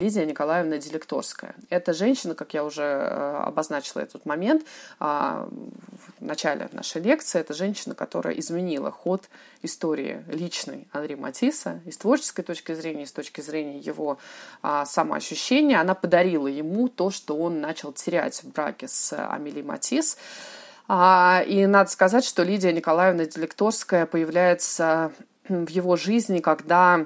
Лидия Николаевна Делекторская. Эта женщина, как я уже э, обозначила этот момент а, в начале нашей лекции, это женщина, которая изменила ход истории личной Анри Матисса и с творческой точки зрения, и с точки зрения его а, самоощущения. Она подарила ему то, что он начал терять в браке с Амелией Матисс. А, и надо сказать, что Лидия Николаевна Делекторская появляется в его жизни, когда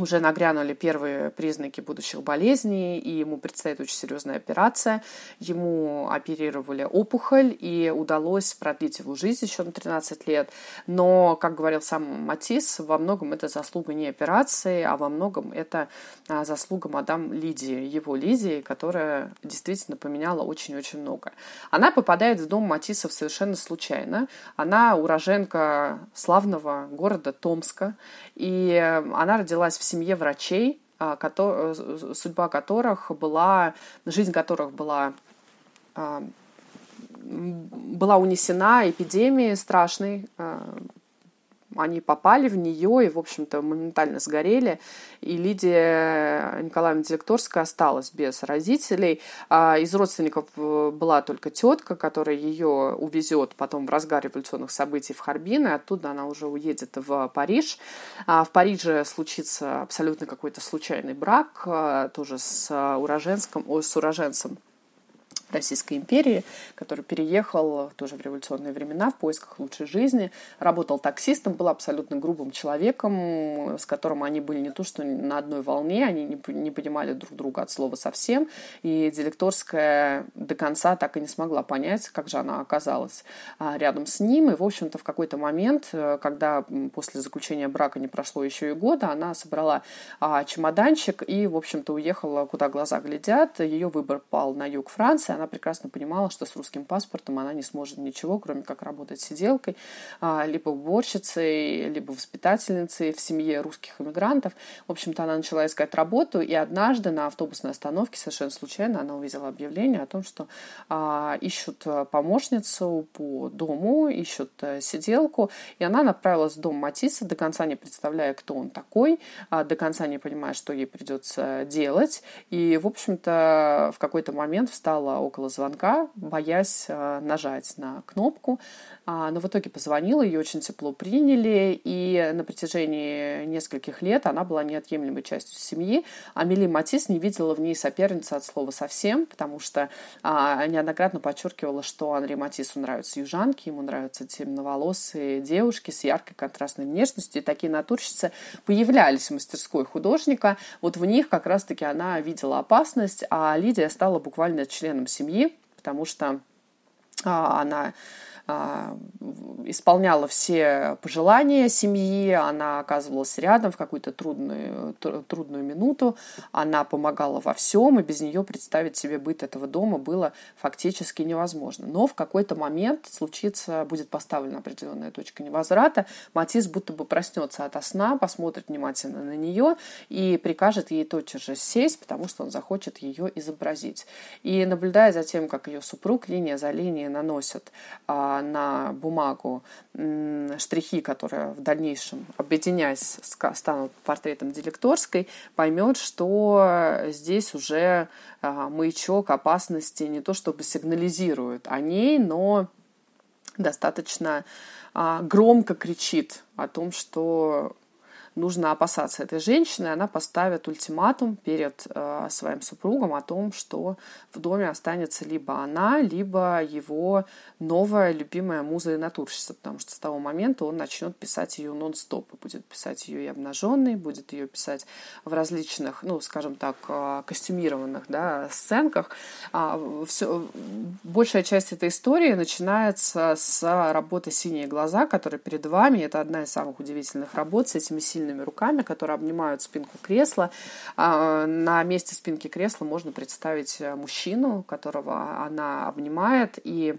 уже нагрянули первые признаки будущих болезней, и ему предстоит очень серьезная операция. Ему оперировали опухоль, и удалось продлить его жизнь еще на 13 лет. Но, как говорил сам Матис, во многом это заслуга не операции, а во многом это а, заслуга мадам Лидии, его Лидии, которая действительно поменяла очень-очень много. Она попадает в дом Матисов совершенно случайно. Она уроженка славного города Томска, и э, она родилась в семье врачей, а, э, судьба которых была, жизнь которых была а, была унесена эпидемией страшной, а, они попали в нее и, в общем-то, моментально сгорели. И Лидия э, Николаевна Делекторская осталась без родителей. А, из родственников э, была только тетка, которая ее увезет потом в разгар революционных событий в Харбин, и оттуда она уже уедет в Париж. А в Париже случится абсолютно какой-то случайный брак, э, тоже с уроженском, с уроженцем Российской империи, который переехал тоже в революционные времена в поисках лучшей жизни, работал таксистом, был абсолютно грубым человеком, с которым они были не то что на одной волне, они не, не понимали друг друга от слова совсем, и Делекторская до конца так и не смогла понять, как же она оказалась а, рядом с ним, и, в общем-то, в какой-то момент, э, когда после заключения брака не прошло еще и года, она собрала а, чемоданчик и, в общем-то, уехала, куда глаза глядят, ее выбор пал на юг Франции, она прекрасно понимала, что с русским паспортом она не сможет ничего, кроме как работать сиделкой, а, либо уборщицей, либо воспитательницей в семье русских иммигрантов. В общем-то, она начала искать работу, и однажды на автобусной остановке совершенно случайно она увидела объявление о том, что а, ищут а, помощницу по дому, ищут э, сиделку, и она направилась в дом Матисса, до конца не представляя, кто он такой, до конца не понимая, что ей придется делать, и, в общем-то, в какой-то момент встала около звонка, боясь э, нажать на кнопку. А, но в итоге позвонила, ее очень тепло приняли, и на протяжении нескольких лет она была неотъемлемой частью семьи. Амели Матис не видела в ней соперницы от слова совсем, потому что а, неоднократно подчеркивала, что Анри Матису нравятся южанки, ему нравятся темноволосые девушки с яркой контрастной внешностью, и такие натурщицы появлялись в мастерской художника. Вот в них как раз-таки она видела опасность, а Лидия стала буквально членом семьи, потому что а, она а, исполняла все пожелания семьи, она оказывалась рядом в какую-то трудную, трудную минуту, она помогала во всем, и без нее представить себе быт этого дома было фактически невозможно. Но в какой-то момент случится, будет поставлена определенная точка невозврата, Матис будто бы проснется от сна, посмотрит внимательно на нее и прикажет ей тотчас же сесть, потому что он захочет ее изобразить. И наблюдая за тем, как ее супруг линия за линией наносит а, на бумагу штрихи, которые в дальнейшем, объединяясь, станут портретом Делекторской, поймет, что здесь уже а, маячок опасности не то чтобы сигнализирует о ней, но достаточно а, громко кричит о том, что нужно опасаться этой женщины. Она поставит ультиматум перед э, своим супругом о том, что в доме останется либо она, либо его новая любимая муза и натурщица, потому что с того момента он начнет писать ее нон-стоп, и будет писать ее и обнаженной, будет ее писать в различных, ну, скажем так, э, костюмированных да, сценках. А, все, большая часть этой истории начинается с работы «Синие глаза», которая перед вами. Это одна из самых удивительных работ с этими сильными длинными руками, которые обнимают спинку кресла. А, на месте спинки кресла можно представить э, мужчину, которого она обнимает, и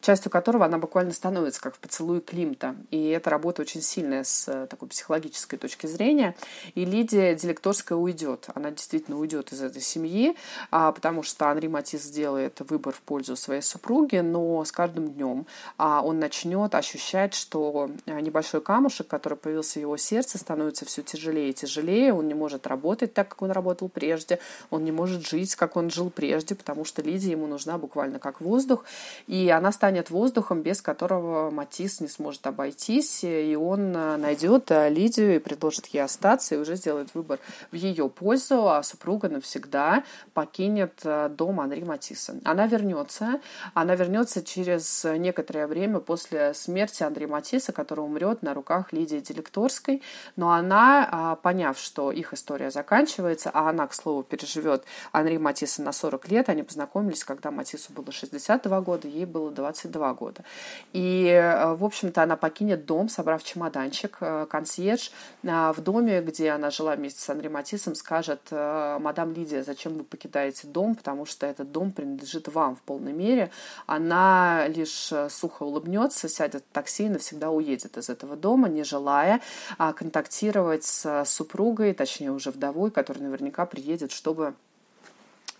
частью которого она буквально становится, как в поцелуе Климта. И эта работа очень сильная с э, такой психологической точки зрения. И Лидия Делекторская уйдет. Она действительно уйдет из этой семьи, а, потому что Анри Матис сделает выбор в пользу своей супруги, но с каждым днем а, он начнет ощущать, что э, небольшой камушек, который появился в его сердце, становится все тяжелее и тяжелее. Он не может работать так, как он работал прежде. Он не может жить, как он жил прежде, потому что Лидия ему нужна буквально как воздух. И она становится станет воздухом, без которого Матис не сможет обойтись, и он э, найдет э, Лидию и предложит ей остаться, и уже сделает выбор в ее пользу, а супруга навсегда покинет э, дом Анри Матисса. Она вернется, она вернется через некоторое время после смерти Андрея Матисса, который умрет на руках Лидии Делекторской, но она, а, поняв, что их история заканчивается, а она, к слову, переживет Анри Матисса на 40 лет, они познакомились, когда Матиссу было 62 года, ей было 20 22 года. И, э, в общем-то, она покинет дом, собрав чемоданчик. Э, консьерж э, в доме, где она жила вместе с Андреем Матисом, скажет, мадам Лидия, зачем вы покидаете дом, потому что этот дом принадлежит вам в полной мере. Она лишь сухо улыбнется, сядет в такси и навсегда уедет из этого дома, не желая контактировать с супругой, точнее уже вдовой, которая наверняка приедет, чтобы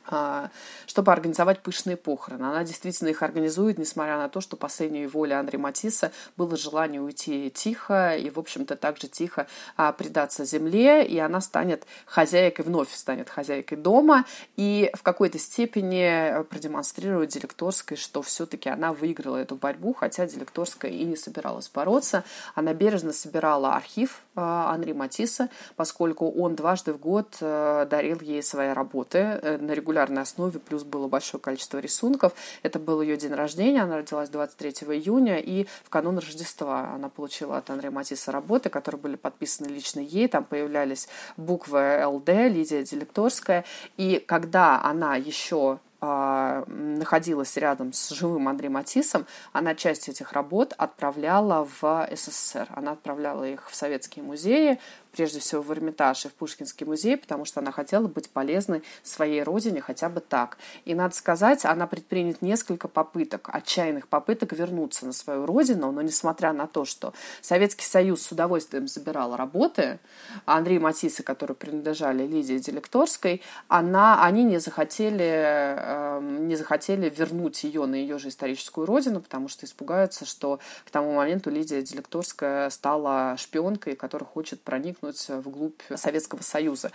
а, чтобы организовать пышные похороны. Она действительно их организует, несмотря на то, что последней воле Андрея Матисса было желание уйти тихо и, в общем-то, также тихо а, предаться земле, и она станет хозяйкой, вновь станет хозяйкой дома, и в какой-то степени э, продемонстрирует директорской, что все-таки она выиграла эту борьбу, хотя директорская и не собиралась бороться. Она бережно собирала архив э, Анри Матисса, поскольку он дважды в год э, дарил ей свои работы на регулярном регулярной основе, плюс было большое количество рисунков. Это был ее день рождения, она родилась 23 июня, и в канун Рождества она получила от Андрея Матисса работы, которые были подписаны лично ей, там появлялись буквы ЛД, Лидия Делекторская, и когда она еще а, находилась рядом с живым Андреем Матисом, она часть этих работ отправляла в СССР. Она отправляла их в советские музеи, прежде всего в Эрмитаж и в Пушкинский музей, потому что она хотела быть полезной своей родине хотя бы так. И надо сказать, она предпримет несколько попыток, отчаянных попыток вернуться на свою родину, но несмотря на то, что Советский Союз с удовольствием забирал работы, а Андрея Матисса, которые принадлежали Лидии Делекторской, она, они не захотели, э, не захотели вернуть ее на ее же историческую родину, потому что испугаются, что к тому моменту Лидия Делекторская стала шпионкой, которая хочет проникнуть проникнуть вглубь Советского Союза.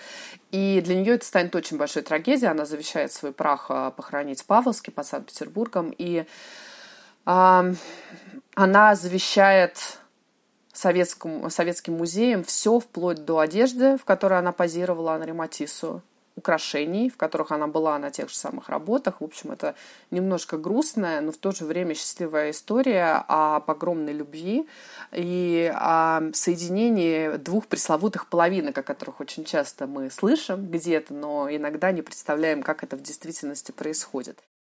И для нее это станет очень большой трагедией. Она завещает свой прах а, похоронить в Павловске под Санкт-Петербургом. И э, она завещает советскому, советским музеям все вплоть до одежды, в которой она позировала Анри Матису украшений, в которых она была на тех же самых работах. В общем, это немножко грустная, но в то же время счастливая история о погромной любви и о соединении двух пресловутых половинок, о которых очень часто мы слышим где-то, но иногда не представляем, как это в действительности происходит.